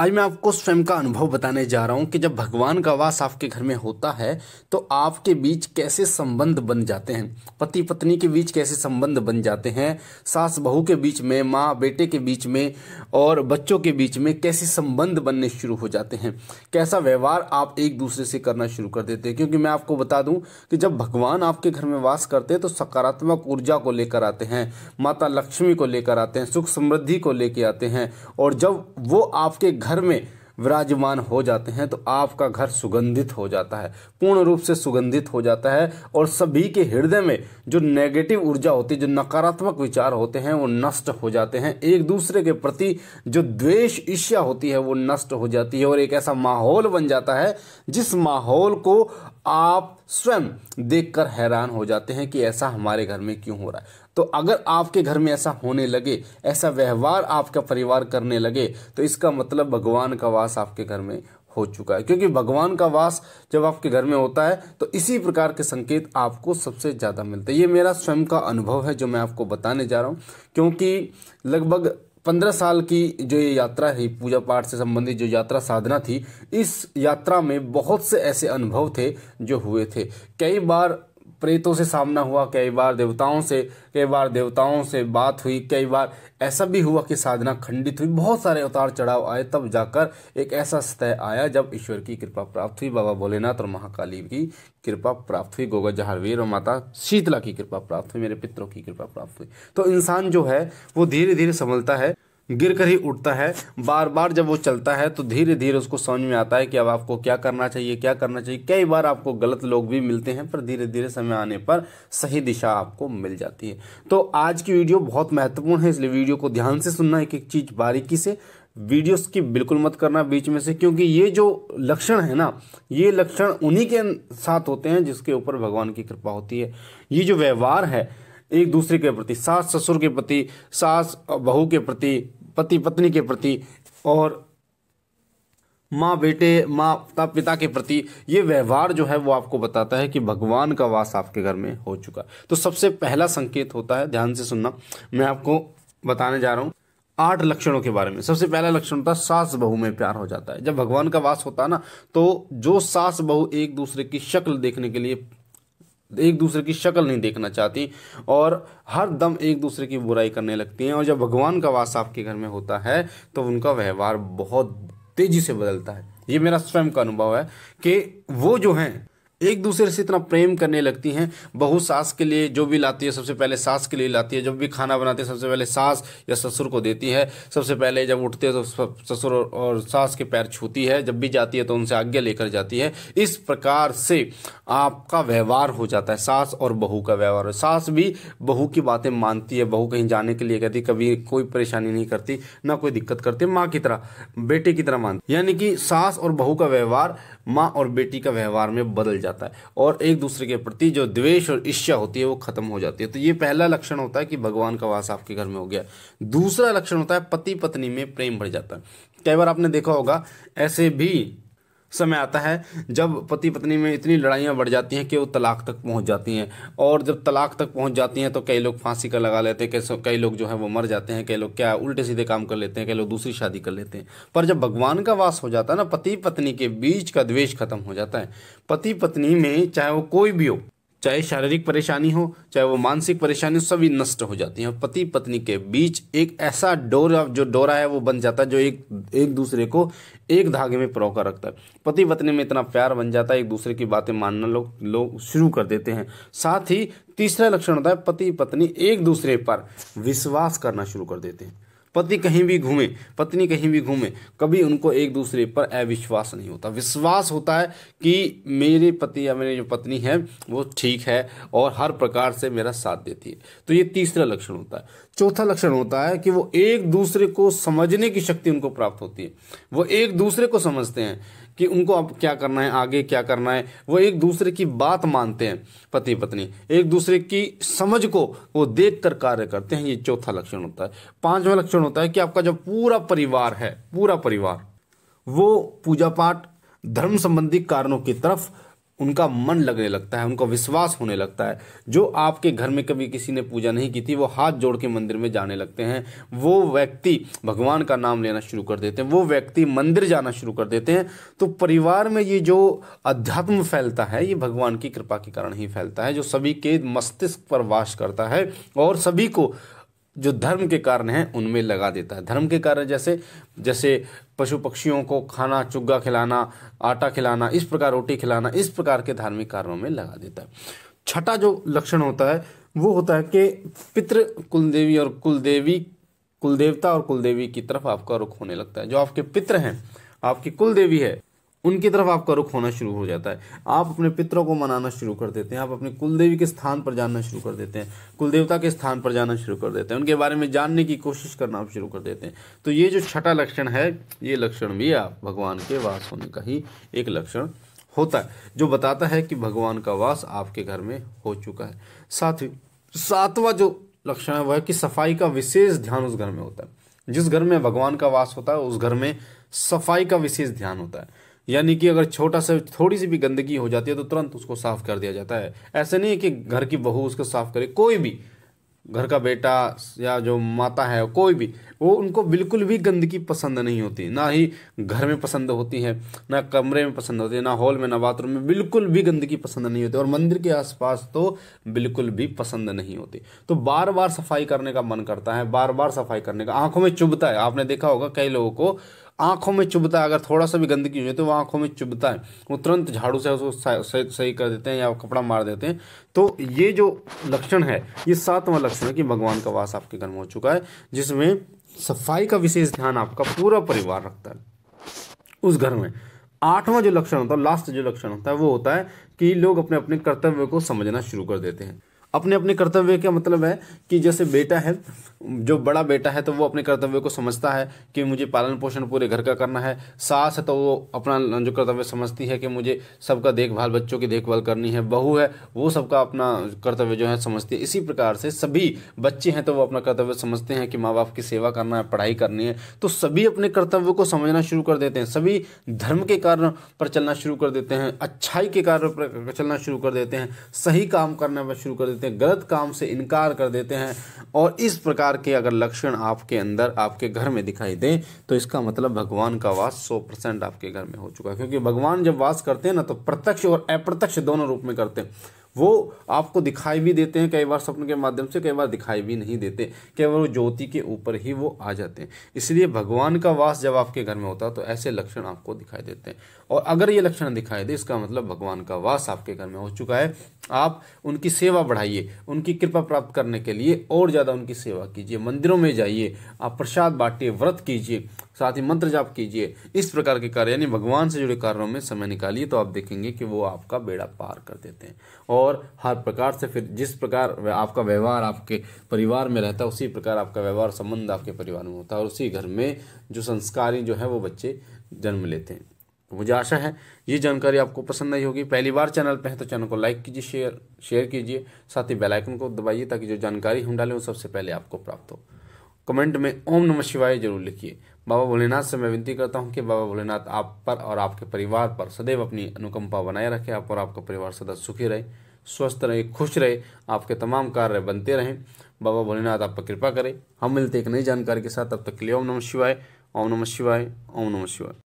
आज मैं आपको स्वयं का अनुभव बताने जा रहा हूँ कि जब भगवान का वास आपके घर में होता है तो आपके बीच कैसे संबंध बन जाते हैं पति पत्नी के बीच कैसे संबंध बन जाते हैं सास बहू के बीच में माँ बेटे के बीच में और बच्चों के बीच में कैसे संबंध बनने शुरू हो जाते हैं कैसा व्यवहार आप एक दूसरे से करना शुरू कर देते हैं क्योंकि मैं आपको बता दूँ कि जब भगवान आपके घर में वास करते हैं तो सकारात्मक ऊर्जा को लेकर आते हैं माता लक्ष्मी को लेकर आते हैं सुख समृद्धि को लेकर आते हैं और जब वो आपके घर घर में विराजमान हो जाते हैं तो आपका घर सुगंधित हो जाता है पूर्ण रूप से सुगंधित हो जाता है और सभी के हृदय में जो नेगेटिव ऊर्जा होती है जो नकारात्मक विचार होते हैं वो नष्ट हो जाते हैं एक दूसरे के प्रति जो द्वेष ईर्ष्या होती है वो नष्ट हो जाती है और एक ऐसा माहौल बन जाता है जिस माहौल को आप स्वयं देखकर हैरान हो जाते हैं कि ऐसा हमारे घर में क्यों हो रहा है तो अगर आपके घर में ऐसा होने लगे ऐसा व्यवहार आपका परिवार करने लगे तो इसका मतलब भगवान का वास आपके घर में हो चुका है क्योंकि भगवान का वास जब आपके घर में होता है तो इसी प्रकार के संकेत आपको सबसे ज़्यादा मिलते हैं ये मेरा स्वयं का अनुभव है जो मैं आपको बताने जा रहा हूँ क्योंकि लगभग पंद्रह साल की जो ये यात्रा थी पूजा पाठ से संबंधित जो यात्रा साधना थी इस यात्रा में बहुत से ऐसे अनुभव थे जो हुए थे कई बार प्रेतों से सामना हुआ कई बार देवताओं से कई बार देवताओं से बात हुई कई बार ऐसा भी हुआ कि साधना खंडित हुई बहुत सारे उतार चढ़ाव आए तब जाकर एक ऐसा स्तय आया जब ईश्वर की कृपा प्राप्त हुई बाबा भोलेनाथ और महाकाली की कृपा प्राप्त हुई गोगा जहारवीर और माता शीतला की कृपा प्राप्त हुई मेरे पितरों की कृपा प्राप्त हुई तो इंसान जो है वो धीरे धीरे संभलता है गिर कर ही उठता है बार बार जब वो चलता है तो धीरे धीरे उसको समझ में आता है कि अब आपको क्या करना चाहिए क्या करना चाहिए कई बार आपको गलत लोग भी मिलते हैं पर धीरे धीरे समय आने पर सही दिशा आपको मिल जाती है तो आज की वीडियो बहुत महत्वपूर्ण है इसलिए वीडियो को ध्यान से सुनना एक एक चीज़ बारीकी से वीडियो की बिल्कुल मत करना बीच में से क्योंकि ये जो लक्षण है ना ये लक्षण उन्हीं के साथ होते हैं जिसके ऊपर भगवान की कृपा होती है ये जो व्यवहार है एक दूसरे के प्रति सास ससुर के प्रति सास बहू के प्रति पति पत्नी के प्रति और माँ बेटे माँ पिता के प्रति ये व्यवहार जो है वो आपको बताता है कि भगवान का वास आपके घर में हो चुका है तो सबसे पहला संकेत होता है ध्यान से सुनना मैं आपको बताने जा रहा हूँ आठ लक्षणों के बारे में सबसे पहला लक्षण होता है सास बहू में प्यार हो जाता है जब भगवान का वास होता है ना तो जो सास बहू एक दूसरे की शक्ल देखने के लिए एक दूसरे की शक्ल नहीं देखना चाहती और हर दम एक दूसरे की बुराई करने लगती हैं और जब भगवान का वास आपके घर में होता है तो उनका व्यवहार बहुत तेज़ी से बदलता है ये मेरा स्वयं का अनुभव है कि वो जो हैं एक दूसरे से इतना प्रेम करने लगती हैं बहू सास के लिए जो भी लाती है सबसे पहले सास के लिए लाती है जब भी खाना बनाती है सबसे पहले सास या ससुर को देती है सबसे पहले जब उठते हैं तो ससुर और सास के पैर छूती है जब भी जाती है तो उनसे आज्ञा लेकर जाती है इस प्रकार से आपका व्यवहार हो जाता है सास और बहू का व्यवहार सास भी बहू की बातें मानती है बहू कहीं जाने के लिए कहती कभी कोई परेशानी नहीं करती ना कोई दिक्कत करती माँ की तरह बेटे की तरह मानती यानी कि सास और बहू का व्यवहार माँ और बेटी का व्यवहार में बदल जाता जाता है और एक दूसरे के प्रति जो द्वेष और ईर्ष्या होती है वो खत्म हो जाती है तो ये पहला लक्षण होता है कि भगवान का वास आपके घर में हो गया दूसरा लक्षण होता है पति पत्नी में प्रेम बढ़ जाता है कई बार आपने देखा होगा ऐसे भी समय आता है जब पति पत्नी में इतनी लड़ाइयाँ बढ़ जाती हैं कि वो तलाक तक पहुँच जाती हैं और जब तलाक तक पहुँच जाती हैं तो कई लोग फांसी का लगा लेते हैं कई कई लोग जो है वो मर जाते हैं कई लोग क्या उल्टे सीधे काम कर लेते हैं कई लोग दूसरी शादी कर लेते हैं पर जब भगवान का वास हो जाता है ना पति पत्नी के बीच का द्वेष खत्म हो जाता है पति पत्नी में चाहे वो कोई भी हो चाहे शारीरिक परेशानी हो चाहे वो मानसिक परेशानी हो सभी नष्ट हो जाती हैं पति पत्नी के बीच एक ऐसा डोर जो डोरा है वो बन जाता है जो एक एक दूसरे को एक धागे में कर रखता है पति पत्नी में इतना प्यार बन जाता है एक दूसरे की बातें मानना लोग लोग शुरू कर देते हैं साथ ही तीसरा लक्षण होता है पति पत्नी एक दूसरे पर विश्वास करना शुरू कर देते हैं पति कहीं भी घूमे पत्नी कहीं भी घूमे कभी उनको एक दूसरे पर अविश्वास नहीं होता विश्वास होता है कि मेरे पति या मेरी जो पत्नी है वो ठीक है और हर प्रकार से मेरा साथ देती है तो ये तीसरा लक्षण होता है चौथा लक्षण होता है कि वो एक दूसरे को समझने की शक्ति उनको प्राप्त होती है वो एक दूसरे को समझते हैं कि उनको अब क्या करना है आगे क्या करना है वो एक दूसरे की बात मानते हैं पति पत्नी एक दूसरे की समझ को वो देख कर कार्य करते हैं ये चौथा लक्षण होता है पांचवा लक्षण होता है कि आपका जो पूरा परिवार है पूरा परिवार वो पूजा पाठ धर्म संबंधी कारणों की तरफ उनका मन लगने लगता है उनका विश्वास होने लगता है जो आपके घर में कभी किसी ने पूजा नहीं की थी वो हाथ जोड़ के मंदिर में जाने लगते हैं वो व्यक्ति भगवान का नाम लेना शुरू कर देते हैं वो व्यक्ति मंदिर जाना शुरू कर देते हैं तो परिवार में ये जो अध्यात्म फैलता है ये भगवान की कृपा के कारण ही फैलता है जो सभी के मस्तिष्क पर वास करता है और सभी को जो धर्म के कारण हैं उनमें लगा देता है धर्म के कारण जैसे जैसे पशु पक्षियों को खाना चुग्गा खिलाना आटा खिलाना इस प्रकार रोटी खिलाना इस प्रकार के धार्मिक कारणों में लगा देता है छठा जो लक्षण होता है वो होता है कि पितृ कुलदेवी और कुलदेवी कुलदेवता और कुलदेवी की तरफ आपका रुख होने लगता है जो आपके पितृ हैं आपकी कुलदेवी है उनकी तरफ आपका रुख होना शुरू हो जाता है आप अपने पितरों को मनाना शुरू कर देते हैं आप अपने कुलदेवी के स्थान पर जानना शुरू कर देते हैं कुलदेवता के स्थान पर जाना शुरू कर देते हैं उनके बारे में जानने की कोशिश करना आप शुरू कर देते हैं तो ये जो छठा लक्षण है ये लक्षण भी आप भगवान के वास होने का ही एक लक्षण होता है जो बताता है कि भगवान का वास आपके घर में हो चुका है साथ ही सातवा जो लक्षण है वह है कि सफाई का विशेष ध्यान उस घर में होता है जिस घर में भगवान का वास होता है उस घर में सफाई का विशेष ध्यान होता है यानी कि अगर छोटा सा थोड़ी सी भी गंदगी हो जाती है तो तुरंत उसको साफ़ कर दिया जाता है ऐसे नहीं है कि घर की बहू उसको साफ़ करे कोई भी घर का बेटा या जो माता है कोई भी वो उनको बिल्कुल भी गंदगी पसंद नहीं होती ना ही घर में पसंद होती है ना कमरे में पसंद होती है ना हॉल में ना बाथरूम में बिल्कुल भी गंदगी पसंद नहीं होती और मंदिर के आसपास तो बिल्कुल भी पसंद नहीं होती तो बार बार सफाई करने का मन करता है बार बार सफाई करने का आंखों में चुभता है आपने देखा होगा कई लोगों को आंखों में चुभता है अगर थोड़ा सा भी गंदगी हुई तो वो आंखों में चुभता है वो तुरंत झाड़ू से उसको सही कर देते हैं या कपड़ा मार देते हैं तो ये जो लक्षण है ये सातवां लक्षण है कि भगवान का वास आपके घर में हो चुका है जिसमें सफाई का विशेष ध्यान आपका पूरा परिवार रखता है उस घर में आठवां जो लक्षण होता है लास्ट जो लक्षण होता है वो होता है कि लोग अपने अपने कर्तव्य को समझना शुरू कर देते हैं अपने अपने कर्तव्य का मतलब है कि जैसे बेटा है जो बड़ा बेटा है तो वो अपने कर्तव्य को समझता है कि मुझे पालन पोषण पूरे घर का करना है सास है तो वो अपना जो कर्तव्य समझती है कि मुझे सबका देखभाल बच्चों की देखभाल करनी है बहू है वो सबका अपना कर्तव्य जो है समझती है इसी प्रकार से सभी बच्चे हैं तो वो अपना कर्तव्य समझते हैं कि माँ बाप की सेवा करना है पढ़ाई करनी है तो सभी अपने कर्तव्य को समझना शुरू कर देते हैं सभी धर्म के कार्य पर चलना शुरू कर देते हैं अच्छाई के कार्य पर चलना शुरू कर देते हैं सही काम करना शुरू कर देते देते हैं गलत काम से इनकार कर देते हैं और इस प्रकार के अगर लक्षण आपके अंदर आपके घर में दिखाई दें तो इसका मतलब भगवान का वास सौ परसेंट आपके घर में हो चुका है क्योंकि भगवान जब वास करते हैं ना तो प्रत्यक्ष और अप्रत्यक्ष दोनों रूप में करते हैं वो आपको दिखाई भी देते हैं कई बार स्वप्न के माध्यम से कई बार दिखाई भी नहीं देते कई बार वो ज्योति के ऊपर ही वो आ जाते हैं इसलिए भगवान का वास जब आपके घर में होता है तो ऐसे लक्षण आपको दिखाई देते हैं और अगर ये लक्षण दिखाई दे इसका मतलब भगवान का वास आपके घर में हो चुका है आप उनकी सेवा बढ़ाइए उनकी कृपा प्राप्त करने के लिए और ज़्यादा उनकी सेवा कीजिए मंदिरों में जाइए आप प्रसाद बांटिए व्रत कीजिए साथ ही मंत्र जाप कीजिए इस प्रकार के कार्य यानी भगवान से जुड़े कार्यों में समय निकालिए तो आप देखेंगे कि वो आपका बेड़ा पार कर देते हैं और और हर प्रकार से फिर जिस प्रकार आपका व्यवहार आपके परिवार में रहता है उसी प्रकार आपका व्यवहार संबंध आपके परिवार में होता है और उसी घर में जो संस्कारी जो है वो बच्चे जन्म लेते हैं तो मुझे आशा है ये जानकारी आपको पसंद आई होगी पहली बार चैनल पर है तो चैनल को लाइक कीजिए शेयर शेयर कीजिए साथ ही बेल आइकन को दबाइए ताकि जो जानकारी हम डालें वो सबसे पहले आपको प्राप्त हो कमेंट में ओम नमः शिवाय जरूर लिखिए बाबा भोलेनाथ से मैं विनती करता हूँ कि बाबा भोलेनाथ आप पर और आपके परिवार पर सदैव अपनी अनुकंपा बनाए रखें आप और आपका परिवार सदा सुखी रहे स्वस्थ रहे खुश रहे आपके तमाम कार्य बनते रहें बाबा भोलेनाथ आप पर कृपा करें हम मिलते एक नई जानकारी के साथ तब तक के लिए ओम नमः शिवाय ओम नमः शिवाय ओम नमः शिवाय